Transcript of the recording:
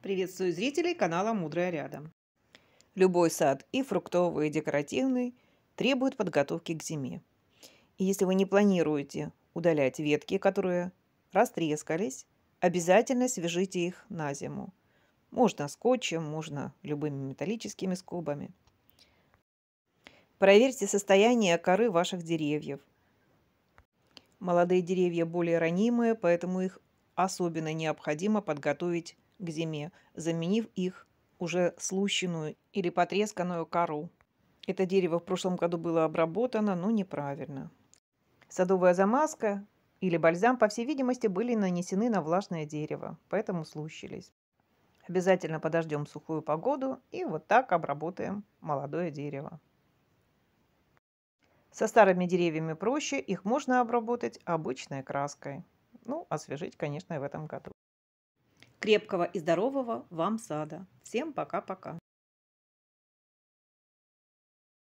Приветствую зрителей канала «Мудрая рядом». Любой сад, и фруктовый, и декоративный, требует подготовки к зиме. И если вы не планируете удалять ветки, которые растрескались, обязательно свяжите их на зиму. Можно скотчем, можно любыми металлическими скобами. Проверьте состояние коры ваших деревьев. Молодые деревья более ранимые, поэтому их особенно необходимо подготовить к зиме, заменив их уже слущенную или потресканную кору. Это дерево в прошлом году было обработано, но неправильно. Садовая замазка или бальзам, по всей видимости, были нанесены на влажное дерево, поэтому слущились. Обязательно подождем сухую погоду и вот так обработаем молодое дерево. Со старыми деревьями проще, их можно обработать обычной краской. Ну, освежить, конечно, и в этом году. Крепкого и здорового вам сада. Всем пока-пока.